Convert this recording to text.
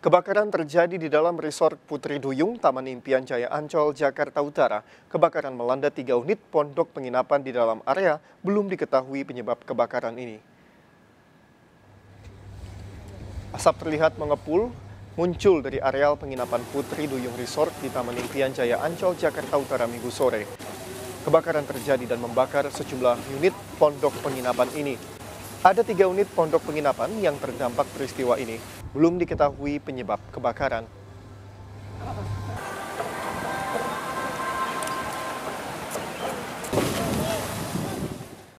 Kebakaran terjadi di dalam resort Putri Duyung, Taman Impian Jaya Ancol, Jakarta Utara. Kebakaran melanda tiga unit pondok penginapan di dalam area, belum diketahui penyebab kebakaran ini. Asap terlihat mengepul, muncul dari areal penginapan Putri Duyung Resort di Taman Impian Jaya Ancol, Jakarta Utara minggu sore. Kebakaran terjadi dan membakar sejumlah unit pondok penginapan ini. Ada tiga unit pondok penginapan yang terdampak peristiwa ini belum diketahui penyebab kebakaran